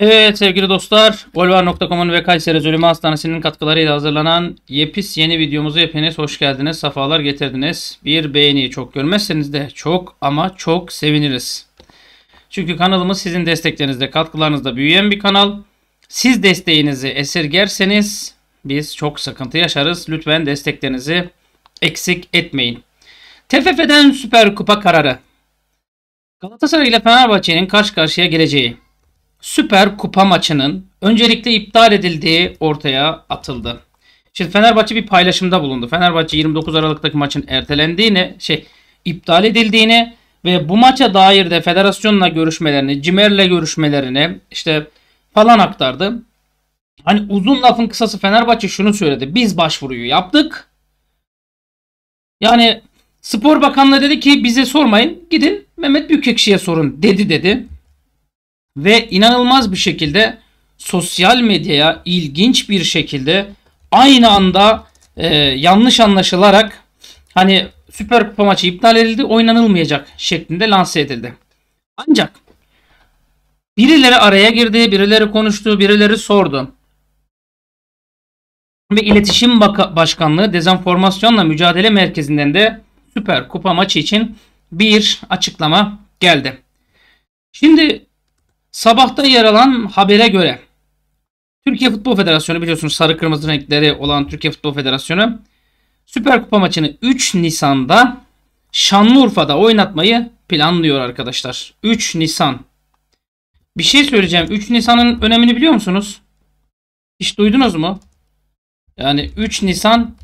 Evet sevgili dostlar, golvar.com'un ve Kayseri Zulüme Hastanesi'nin katkılarıyla hazırlanan Yepis yeni videomuzu hepiniz hoş geldiniz, safalar getirdiniz. Bir beğeni çok görmezseniz de çok ama çok seviniriz. Çünkü kanalımız sizin desteklerinizle, katkılarınızla büyüyen bir kanal. Siz desteğinizi esirgerseniz biz çok sıkıntı yaşarız. Lütfen desteklerinizi eksik etmeyin. TFF'den Süper Kupa kararı. Galatasaray ile Fenerbahçe'nin karşı karşıya geleceği. Süper Kupa maçının öncelikle iptal edildiği ortaya atıldı. Şimdi Fenerbahçe bir paylaşımda bulundu. Fenerbahçe 29 Aralık'taki maçın ertelendiğini, şey iptal edildiğini ve bu maça dair de federasyonla görüşmelerini, Cimer'le görüşmelerini işte falan aktardı. Hani uzun lafın kısası Fenerbahçe şunu söyledi. Biz başvuruyu yaptık. Yani Spor Bakanlığı dedi ki bize sormayın. Gidin Mehmet Büyükekşi'ye sorun dedi dedi ve inanılmaz bir şekilde sosyal medyaya ilginç bir şekilde aynı anda e, yanlış anlaşılarak hani Süper Kupa maçı iptal edildi oynanılmayacak şeklinde lanse edildi. Ancak birileri araya girdi, birileri konuştu, birileri sordu. Ve İletişim Başkanlığı Dezenformasyonla Mücadele Merkezi'nden de Süper Kupa maçı için bir açıklama geldi. Şimdi Sabahta yer alan habere göre Türkiye Futbol Federasyonu biliyorsunuz sarı kırmızı renkleri olan Türkiye Futbol Federasyonu Süper Kupa maçını 3 Nisan'da Şanlıurfa'da oynatmayı planlıyor arkadaşlar. 3 Nisan. Bir şey söyleyeceğim. 3 Nisan'ın önemini biliyor musunuz? Hiç duydunuz mu? Yani 3 Nisan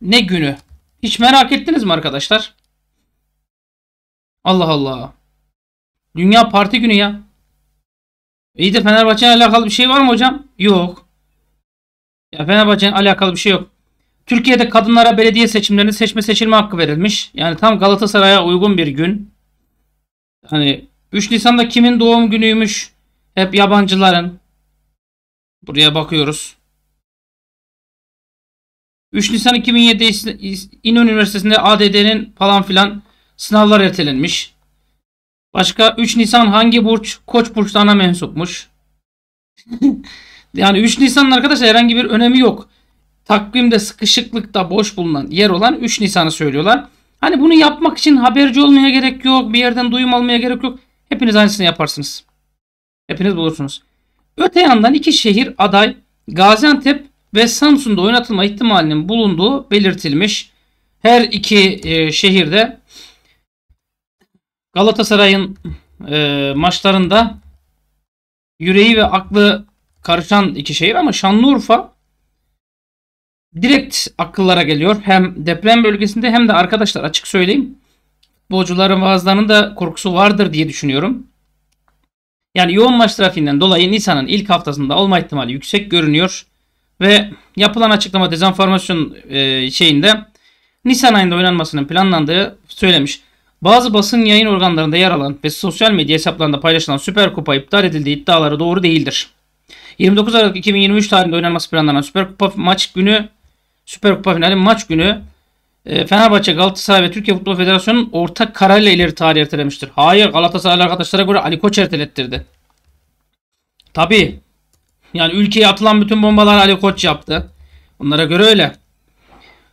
ne günü? Hiç merak ettiniz mi arkadaşlar? Allah Allah. Dünya parti günü ya. İyi de Fenerbahçe'yle alakalı bir şey var mı hocam? Yok. Ya Fenerbahçe'nin alakalı bir şey yok. Türkiye'de kadınlara belediye seçimlerinde seçme seçilme hakkı verilmiş. Yani tam Galatasaray'a uygun bir gün. Hani 3 Nisan'da kimin doğum günüymüş? Hep yabancıların. Buraya bakıyoruz. 3 Nisan 2007'de İnönü Üniversitesi'nde ADD'nin falan filan sınavlar ertelenmiş. Başka 3 Nisan hangi burç? Koç burçlarına mensupmuş. yani 3 Nisan'ın arkadaşlar herhangi bir önemi yok. Takvimde sıkışıklıkta boş bulunan yer olan 3 Nisan'ı söylüyorlar. Hani bunu yapmak için haberci olmaya gerek yok. Bir yerden duyum almaya gerek yok. Hepiniz aynısını yaparsınız. Hepiniz bulursunuz. Öte yandan iki şehir aday Gaziantep ve Samsun'da oynatılma ihtimalinin bulunduğu belirtilmiş. Her iki e, şehirde Galatasaray'ın e, maçlarında yüreği ve aklı karışan iki şehir ama Şanlıurfa direkt akıllara geliyor. Hem deprem bölgesinde hem de arkadaşlar açık söyleyeyim. Futbolcuların bazılarının da korkusu vardır diye düşünüyorum. Yani yoğun maç trafiğinden dolayı Nisan'ın ilk haftasında olma ihtimali yüksek görünüyor. Ve yapılan açıklama dezenformasyon e, şeyinde Nisan ayında oynanmasının planlandığı söylemiş. Bazı basın yayın organlarında yer alan ve sosyal medya hesaplarında paylaşılan Süper Kupa iptal edildiği iddiaları doğru değildir. 29 Aralık 2023 tarihinde oynanması planlanan Süper Kupa maç günü Süper Kupa finali maç günü e, Fenerbahçe, Galatasaray ve Türkiye Futbol Federasyonu'nun ortak kararıyla ileri tarih ertelemiştir. Hayır Galatasaray arkadaşlara göre Ali Koç ertelettirdi. Tabi. Yani ülkeye atılan bütün bombalar Ali Koç yaptı. Onlara göre öyle.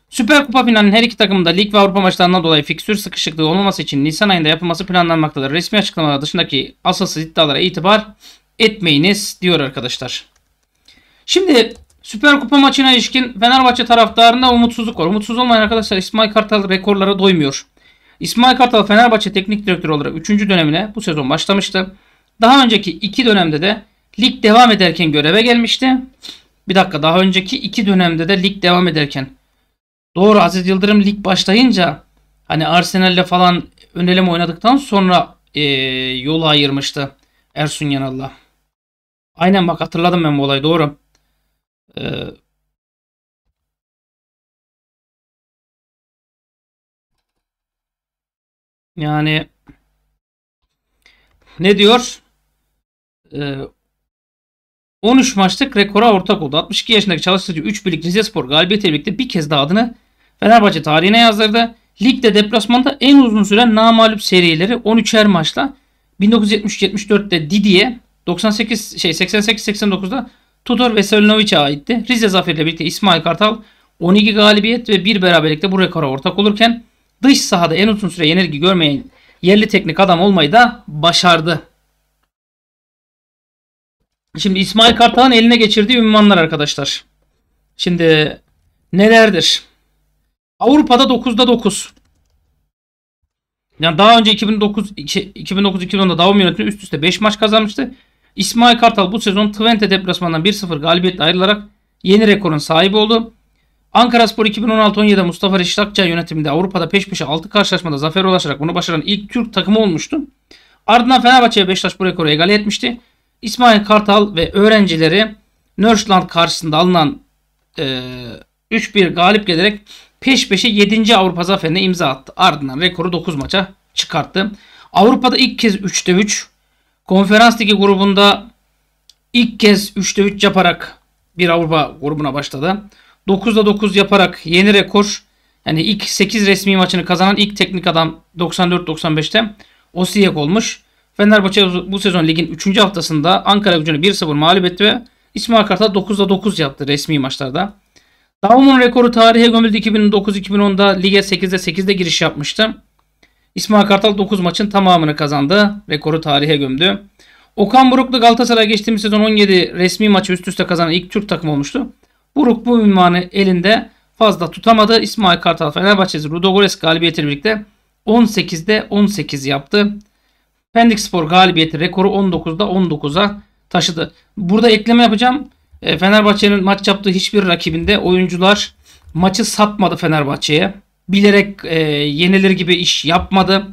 Süper Kupa finalinin her iki takımında lig ve Avrupa maçlarından dolayı fikstür sıkışıklığı olmaması için Nisan ayında yapılması planlanmaktadır. Resmi açıklamalar dışındaki asılsız iddialara itibar etmeyiniz diyor arkadaşlar. Şimdi Süper Kupa maçına ilişkin Fenerbahçe taraftarında umutsuzluk var. Umutsuz olmayan arkadaşlar İsmail Kartal rekorlara doymuyor. İsmail Kartal Fenerbahçe teknik direktörü olarak 3. dönemine bu sezon başlamıştı. Daha önceki 2 dönemde de lig devam ederken göreve gelmişti. Bir dakika daha önceki 2 dönemde de lig devam ederken Doğru Aziz Yıldırım lig başlayınca hani Arsenal'le falan öneleme oynadıktan sonra e, yolu ayırmıştı Ersun Yanal'la. Aynen bak hatırladım ben bu olayı doğru. Ee, yani ne diyor? Ee, 13 maçlık rekora ortak oldu. 62 yaşındaki çalıştırıcı 3 birlik spor galibiyetiyle birlikte bir kez daha adını Fenerbahçe tarihine yazdırdı. Ligde deplasmanda en uzun süren namalup serileri 13'er maçla 1973-74'te Didi'ye 98 şey 88-89'da Tudor ve aitti. Rize zaferiyle birlikte İsmail Kartal 12 galibiyet ve 1 beraberlikte bu rekora ortak olurken dış sahada en uzun süre yenilgi görmeyen yerli teknik adam olmayı da başardı. Şimdi İsmail Kartal'ın eline geçirdiği ünvanlar arkadaşlar. Şimdi nelerdir? Avrupa'da 9'da 9. Yani daha önce 2009 2009-2010'da Davum yönetimi üst üste 5 maç kazanmıştı. İsmail Kartal bu sezon Twente deplasmanından 1-0 galibiyetle ayrılarak yeni rekorun sahibi oldu. Ankara Spor 2016-17'de Mustafa Reşit Akça yönetiminde Avrupa'da peş peşe 6 karşılaşmada zafer ulaşarak bunu başaran ilk Türk takımı olmuştu. Ardından Fenerbahçe ve Beşiktaş bu rekoru egale etmişti. İsmail Kartal ve öğrencileri Nörsland karşısında alınan e, 3-1 galip gelerek peş peşe 7. Avrupa zaferine imza attı. Ardından rekoru 9 maça çıkarttı. Avrupa'da ilk kez 3'te 3. Konferans Ligi grubunda ilk kez 3'te 3 yaparak bir Avrupa grubuna başladı. 9'da 9 yaparak yeni rekor yani ilk 8 resmi maçını kazanan ilk teknik adam 94-95'te Osijek olmuş. Fenerbahçe bu sezon ligin 3. haftasında Ankara gücünü 1-0 mağlup etti ve İsmail Kartal 9'da 9 yaptı resmi maçlarda. Daum'un rekoru tarihe gömüldü 2009-2010'da lige 8'de 8'de giriş yapmıştı. İsmail Kartal 9 maçın tamamını kazandı. Rekoru tarihe gömdü. Okan Buruklu Galatasaray geçtiğimiz sezon 17 resmi maçı üst üste kazanan ilk Türk takım olmuştu. Buruk bu ünvanı elinde fazla tutamadı. İsmail Kartal Fenerbahçe'si Ludogorets galibiyetiyle birlikte 18'de 18 yaptı. Pendik Spor galibiyeti rekoru 19'da 19'a taşıdı. Burada ekleme yapacağım. E, Fenerbahçe'nin maç yaptığı hiçbir rakibinde oyuncular maçı satmadı Fenerbahçe'ye. Bilerek e, yenilir gibi iş yapmadı.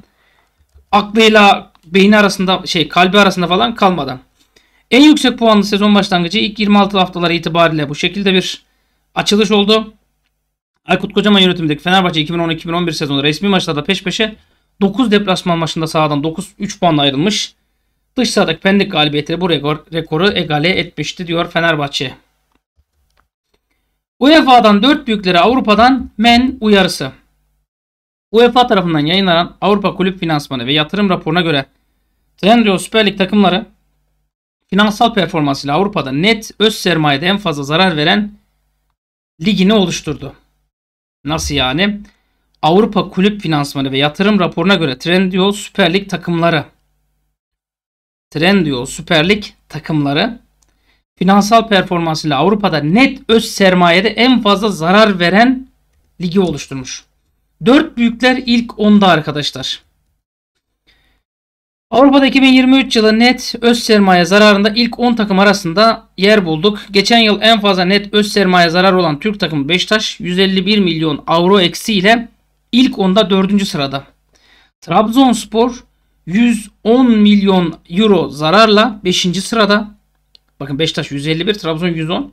Aklıyla beyni arasında şey kalbi arasında falan kalmadan. En yüksek puanlı sezon başlangıcı ilk 26 haftalar itibariyle bu şekilde bir açılış oldu. Aykut Kocaman yönetimindeki Fenerbahçe 2010-2011 sezonu resmi maçlarda peş peşe 9 deplasman maçında sahadan 9 3 puanla ayrılmış. Dış sahadaki Pendik galibiyetiyle bu rekor, rekoru egale etmişti diyor Fenerbahçe. UEFA'dan 4 büyüklere Avrupa'dan men uyarısı. UEFA tarafından yayınlanan Avrupa Kulüp Finansmanı ve Yatırım raporuna göre Trendyol Süper Lig takımları finansal performansıyla Avrupa'da net öz sermayede en fazla zarar veren ligini oluşturdu. Nasıl yani? Avrupa Kulüp Finansmanı ve Yatırım raporuna göre Trendyol Süper Lig takımları Trendyol Süper Lig takımları finansal performansıyla Avrupa'da net öz sermayede en fazla zarar veren ligi oluşturmuş. Dört büyükler ilk onda arkadaşlar. Avrupa'da 2023 yılı net öz sermaye zararında ilk 10 takım arasında yer bulduk. Geçen yıl en fazla net öz sermaye zarar olan Türk takımı Beşiktaş 151 milyon avro eksiyle ilk onda 4. sırada. Trabzonspor 110 milyon euro zararla 5. sırada. Bakın Beşiktaş 151, Trabzon 110.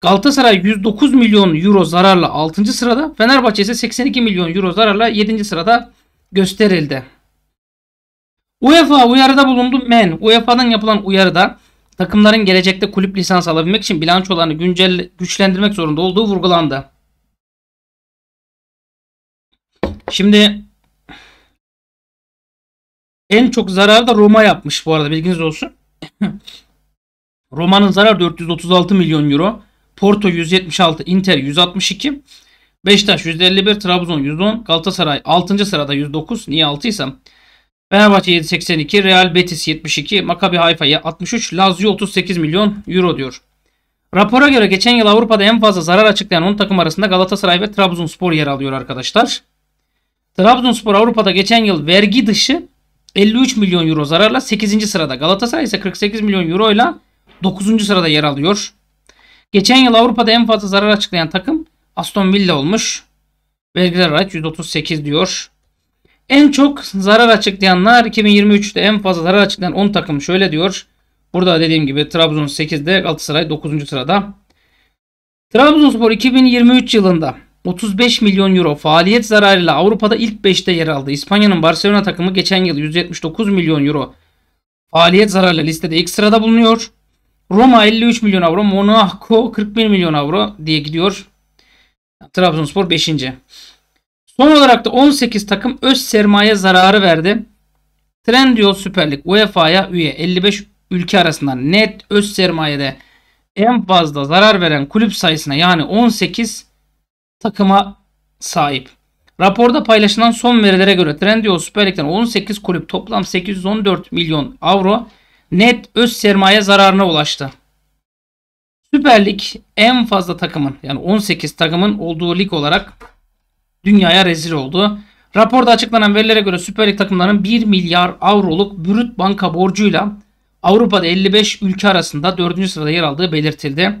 Galatasaray 109 milyon euro zararla 6. sırada. Fenerbahçe ise 82 milyon euro zararla 7. sırada gösterildi. UEFA uyarıda bulundu. Men UEFA'dan yapılan uyarıda takımların gelecekte kulüp lisans alabilmek için bilançolarını güncel güçlendirmek zorunda olduğu vurgulandı. Şimdi en çok zararı da Roma yapmış bu arada bilginiz olsun. Roma'nın zararı 436 milyon euro. Porto 176, Inter 162, Beşiktaş 151, Trabzon 110, Galatasaray 6. sırada 109. Niye 6 isem? Fenerbahçe 782, Real Betis 72, Maccabi Haifa 63, Lazio 38 milyon euro diyor. Rapora göre geçen yıl Avrupa'da en fazla zarar açıklayan 10 takım arasında Galatasaray ve Trabzonspor yer alıyor arkadaşlar. Trabzonspor Avrupa'da geçen yıl vergi dışı 53 milyon euro zararla 8. sırada. Galatasaray ise 48 milyon euro ile 9. sırada yer alıyor. Geçen yıl Avrupa'da en fazla zarar açıklayan takım Aston Villa olmuş. Vergiler araç 138 diyor. En çok zarar açıklayanlar 2023'te en fazla zarar açıklayan 10 takım şöyle diyor. Burada dediğim gibi Trabzon 8'de Galatasaray 9. sırada. Trabzonspor 2023 yılında 35 milyon euro faaliyet zararıyla Avrupa'da ilk 5'te yer aldı. İspanya'nın Barcelona takımı geçen yıl 179 milyon euro faaliyet zararıyla listede ilk sırada bulunuyor. Roma 53 milyon avro, Monaco 41 milyon avro diye gidiyor. Trabzonspor 5. Son olarak da 18 takım öz sermaye zararı verdi. Trendyol Süper Lig UEFA'ya üye 55 ülke arasında net öz sermayede en fazla zarar veren kulüp sayısına yani 18 takıma sahip. Raporda paylaşılan son verilere göre Trendyol Süper Lig'den 18 kulüp toplam 814 milyon avro net öz sermaye zararına ulaştı. Süper Lig en fazla takımın yani 18 takımın olduğu lig olarak dünyaya rezil oldu. Raporda açıklanan verilere göre Süper Lig takımlarının 1 milyar avroluk brüt banka borcuyla Avrupa'da 55 ülke arasında 4. sırada yer aldığı belirtildi.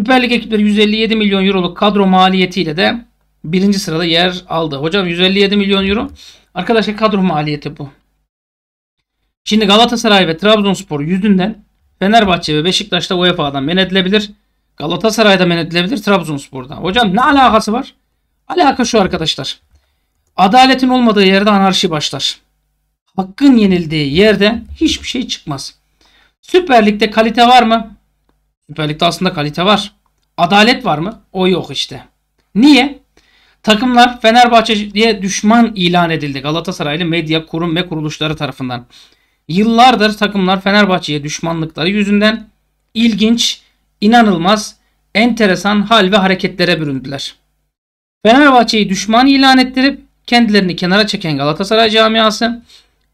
Süper Lig ekipleri 157 milyon euroluk kadro maliyetiyle de birinci sırada yer aldı. Hocam 157 milyon euro. Arkadaşlar kadro maliyeti bu. Şimdi Galatasaray ve Trabzonspor yüzünden Fenerbahçe ve Beşiktaş'ta UEFA'dan men edilebilir. Galatasaray'da men edilebilir. Trabzonspor'da. Hocam ne alakası var? Alaka şu arkadaşlar. Adaletin olmadığı yerde anarşi başlar. Hakkın yenildiği yerde hiçbir şey çıkmaz. Süper Lig'de kalite var mı? Süper Lig'de aslında kalite var. Adalet var mı? O yok işte. Niye? Takımlar Fenerbahçe diye düşman ilan edildi Galatasaraylı medya, kurum ve kuruluşları tarafından. Yıllardır takımlar Fenerbahçe'ye düşmanlıkları yüzünden ilginç, inanılmaz, enteresan hal ve hareketlere büründüler. Fenerbahçe'yi düşman ilan ettirip kendilerini kenara çeken Galatasaray camiası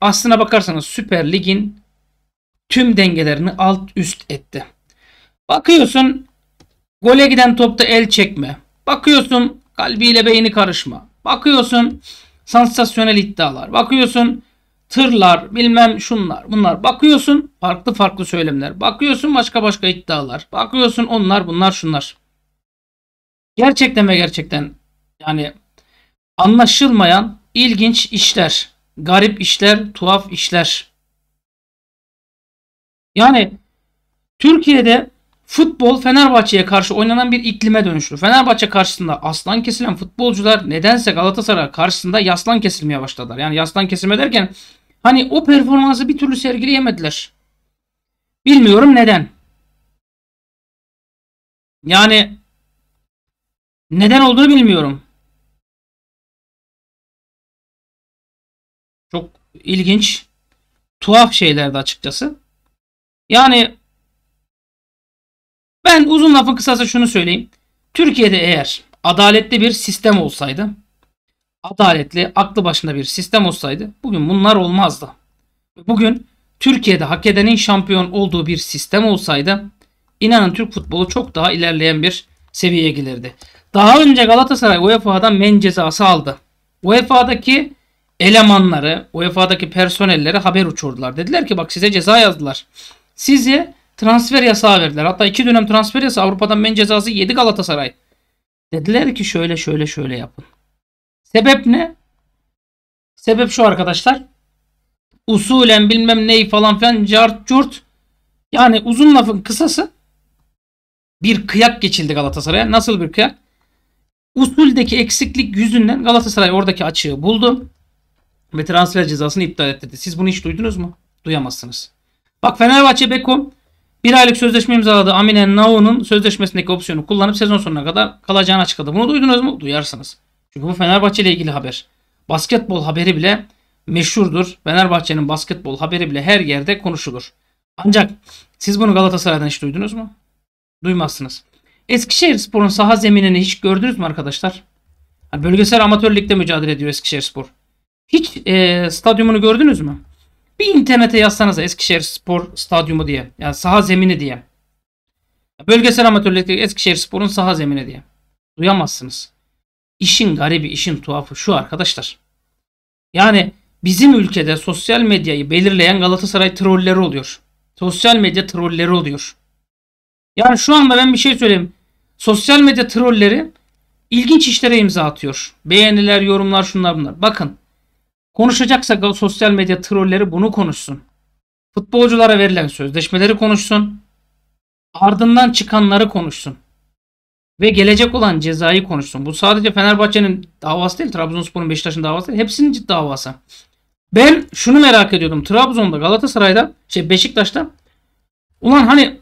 aslına bakarsanız Süper Lig'in tüm dengelerini alt üst etti. Bakıyorsun gole giden topta el çekme. Bakıyorsun kalbiyle beyni karışma. Bakıyorsun sansasyonel iddialar. Bakıyorsun tırlar, bilmem şunlar, bunlar. Bakıyorsun farklı farklı söylemler. Bakıyorsun başka başka iddialar. Bakıyorsun onlar, bunlar, şunlar. Gerçekten ve gerçekten yani anlaşılmayan ilginç işler, garip işler, tuhaf işler. Yani Türkiye'de Futbol Fenerbahçe'ye karşı oynanan bir iklime dönüştü. Fenerbahçe karşısında aslan kesilen futbolcular nedense Galatasaray karşısında yaslan kesilmeye başladılar. Yani yaslan kesilme derken hani o performansı bir türlü sergileyemediler. Bilmiyorum neden. Yani neden olduğunu bilmiyorum. Çok ilginç, tuhaf şeylerdi açıkçası. Yani ben uzun lafın kısası şunu söyleyeyim. Türkiye'de eğer adaletli bir sistem olsaydı, adaletli, aklı başında bir sistem olsaydı bugün bunlar olmazdı. Bugün Türkiye'de hak edenin şampiyon olduğu bir sistem olsaydı inanın Türk futbolu çok daha ilerleyen bir seviyeye gelirdi. Daha önce Galatasaray UEFA'dan men cezası aldı. UEFA'daki elemanları, UEFA'daki personelleri haber uçurdular. Dediler ki bak size ceza yazdılar. Sizi transfer yasağı verdiler. Hatta iki dönem transfer yasağı Avrupa'dan men cezası yedi Galatasaray. Dediler ki şöyle şöyle şöyle yapın. Sebep ne? Sebep şu arkadaşlar. Usulen bilmem ney falan filan cart curt. Yani uzun lafın kısası bir kıyak geçildi Galatasaray'a. Nasıl bir kıyak? Usuldeki eksiklik yüzünden Galatasaray oradaki açığı buldu ve transfer cezasını iptal ettirdi. Siz bunu hiç duydunuz mu? Duyamazsınız. Bak Fenerbahçe Beko. Bir aylık sözleşme imzaladığı Amine Nao'nun sözleşmesindeki opsiyonu kullanıp sezon sonuna kadar kalacağını açıkladı. Bunu duydunuz mu? Duyarsınız. Çünkü bu Fenerbahçe ile ilgili haber. Basketbol haberi bile meşhurdur. Fenerbahçe'nin basketbol haberi bile her yerde konuşulur. Ancak siz bunu Galatasaray'dan hiç duydunuz mu? Duymazsınız. Eskişehir Spor'un saha zeminini hiç gördünüz mü arkadaşlar? Hani bölgesel amatör mücadele ediyor Eskişehir Spor. Hiç e, stadyumunu gördünüz mü? Bir internete yazsanız Eskişehir Spor Stadyumu diye. Yani saha zemini diye. Bölgesel amatörlükte Eskişehir Spor'un saha zemini diye. Duyamazsınız. İşin garibi, işin tuhafı şu arkadaşlar. Yani bizim ülkede sosyal medyayı belirleyen Galatasaray trolleri oluyor. Sosyal medya trolleri oluyor. Yani şu anda ben bir şey söyleyeyim. Sosyal medya trolleri ilginç işlere imza atıyor. Beğeniler, yorumlar, şunlar bunlar. Bakın Konuşacaksak sosyal medya trolleri bunu konuşsun. Futbolculara verilen sözleşmeleri konuşsun. Ardından çıkanları konuşsun. Ve gelecek olan cezayı konuşsun. Bu sadece Fenerbahçe'nin davası değil. Trabzonspor'un Beşiktaş'ın davası değil. Hepsinin ciddi davası. Ben şunu merak ediyordum. Trabzon'da Galatasaray'da şey Beşiktaş'ta ulan hani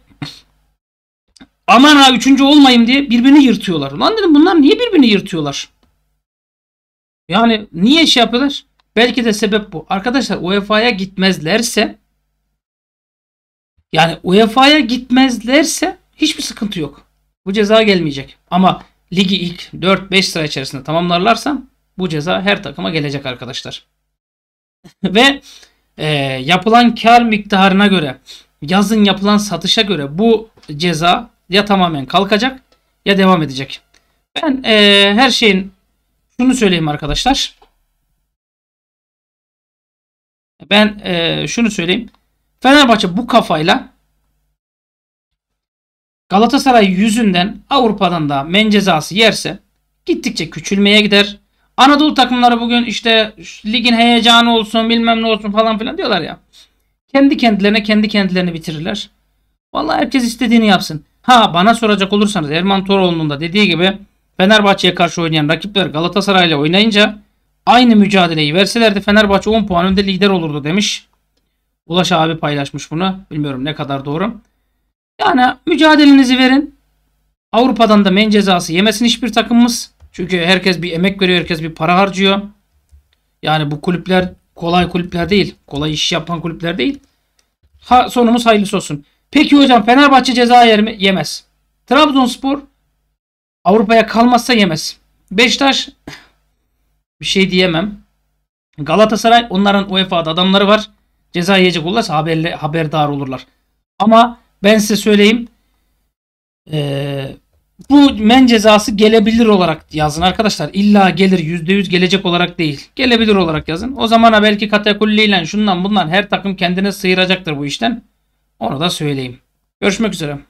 aman ha üçüncü olmayayım diye birbirini yırtıyorlar. Ulan dedim bunlar niye birbirini yırtıyorlar? Yani niye şey yapıyorlar? Belki de sebep bu. Arkadaşlar UEFA'ya gitmezlerse yani UEFA'ya gitmezlerse hiçbir sıkıntı yok. Bu ceza gelmeyecek. Ama ligi ilk 4-5 sıra içerisinde tamamlarlarsa bu ceza her takıma gelecek arkadaşlar. Ve e, yapılan kar miktarına göre yazın yapılan satışa göre bu ceza ya tamamen kalkacak ya devam edecek. Ben e, her şeyin şunu söyleyeyim arkadaşlar. ben e, şunu söyleyeyim. Fenerbahçe bu kafayla Galatasaray yüzünden Avrupa'dan da men cezası yerse gittikçe küçülmeye gider. Anadolu takımları bugün işte ligin heyecanı olsun bilmem ne olsun falan filan diyorlar ya. Kendi kendilerine kendi kendilerini bitirirler. Vallahi herkes istediğini yapsın. Ha bana soracak olursanız Erman Toroğlu'nun da dediği gibi Fenerbahçe'ye karşı oynayan rakipler Galatasaray ile oynayınca Aynı mücadeleyi verselerdi Fenerbahçe 10 puan önde lider olurdu demiş. Ulaş abi paylaşmış bunu. Bilmiyorum ne kadar doğru. Yani mücadelenizi verin. Avrupa'dan da men cezası yemesin hiçbir takımımız. Çünkü herkes bir emek veriyor, herkes bir para harcıyor. Yani bu kulüpler kolay kulüpler değil. Kolay iş yapan kulüpler değil. Ha, sonumuz hayırlısı olsun. Peki hocam Fenerbahçe ceza yer mi? Yemez. Trabzonspor Avrupa'ya kalmazsa yemez. Beşiktaş bir şey diyemem. Galatasaray onların UEFA'da adamları var. Ceza yiyecek olursa haberle, haberdar olurlar. Ama ben size söyleyeyim. Ee, bu men cezası gelebilir olarak yazın arkadaşlar. İlla gelir %100 gelecek olarak değil. Gelebilir olarak yazın. O zaman belki katakulliyle şundan bundan her takım kendine sıyıracaktır bu işten. Onu da söyleyeyim. Görüşmek üzere.